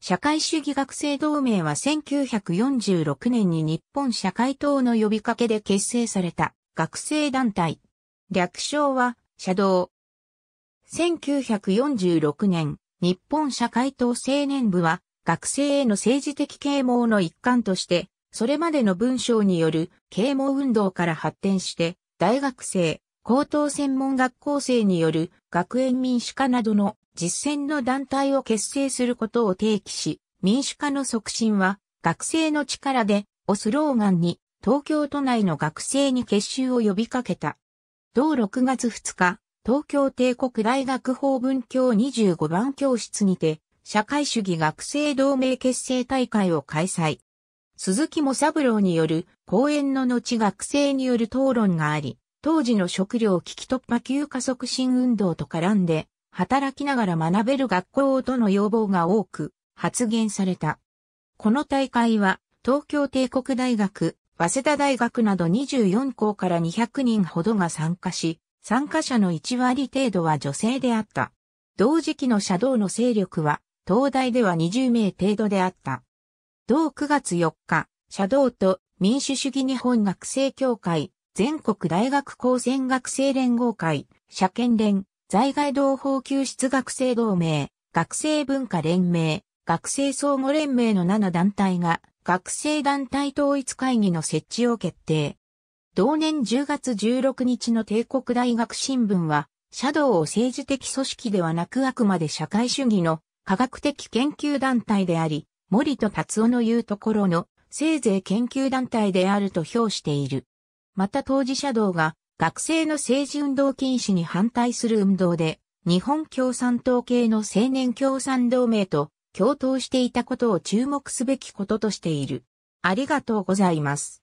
社会主義学生同盟は1946年に日本社会党の呼びかけで結成された学生団体。略称は、社道。1946年、日本社会党青年部は、学生への政治的啓蒙の一環として、それまでの文章による啓蒙運動から発展して、大学生、高等専門学校生による学園民主化などの実践の団体を結成することを提起し、民主化の促進は学生の力でをスローガンに東京都内の学生に結集を呼びかけた。同6月2日、東京帝国大学法文教25番教室にて、社会主義学生同盟結成大会を開催。鈴木も三郎による講演の後学生による討論があり、当時の食料危機突破級加速新運動と絡んで、働きながら学べる学校との要望が多く発言された。この大会は、東京帝国大学、早稲田大学など24校から200人ほどが参加し、参加者の1割程度は女性であった。同時期のシャドの勢力は、東大では20名程度であった。同9月4日、シャドウと民主主義日本学生協会、全国大学高専学生連合会、社権連、在外同胞救出学生同盟、学生文化連盟、学生相互連盟の7団体が、学生団体統一会議の設置を決定。同年10月16日の帝国大学新聞は、シャドウを政治的組織ではなくあくまで社会主義の科学的研究団体であり、森と達夫の言うところの、せいぜい研究団体であると評している。また当事者道が学生の政治運動禁止に反対する運動で、日本共産党系の青年共産同盟と共闘していたことを注目すべきこととしている。ありがとうございます。